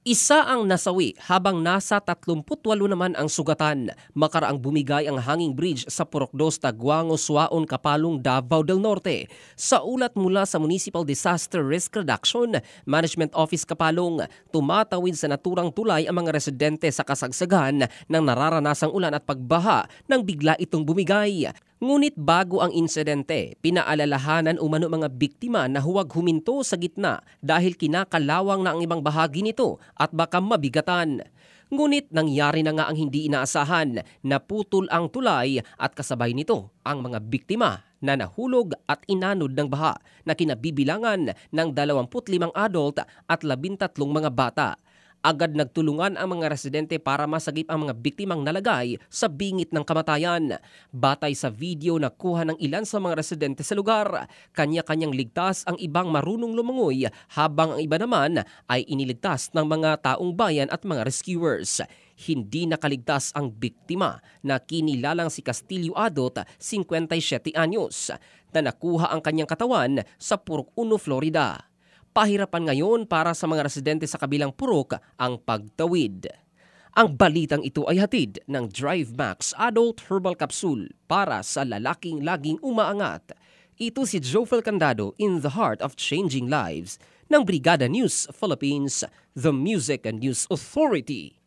Isa ang nasawi habang nasa 38 naman ang sugatan. Makaraang bumigay ang hanging bridge sa Purokdos, Taguango, Suaon, Kapalong, Davao del Norte. Sa ulat mula sa Municipal Disaster Risk Reduction Management Office Kapalong, tumatawid sa naturang tulay ang mga residente sa kasagsagan ng nararanasang ulan at pagbaha nang bigla itong bumigay. Ngunit bago ang insidente, pinaalalahanan umano mga biktima na huwag huminto sa gitna dahil kinakalawang na ang ibang bahagi nito at baka mabigatan. Ngunit nangyari na nga ang hindi inaasahan, naputol ang tulay at kasabay nito ang mga biktima na nahulog at inanod ng baha na kinabibilangan ng 25 adult at 13 mga bata. Agad nagtulungan ang mga residente para masagip ang mga biktimang nalagay sa bingit ng kamatayan. Batay sa video na kuha ng ilan sa mga residente sa lugar, kanya-kanyang ligtas ang ibang marunong lumangoy habang ang iba naman ay iniligtas ng mga taong bayan at mga rescuers hindi nakaligtas ang biktima na kinilalang si Castillo Adot, 57 anyos, na nakuha ang kanyang katawan sa Purok Uno, Florida pahirapan ngayon para sa mga residente sa kabilang purok ang pagtawid. Ang balitang ito ay hatid ng Drive Max Adult Herbal Capsule para sa lalaking laging umaangat. Ito si Joel Candado in the heart of changing lives ng Brigada News Philippines, the Music and News Authority.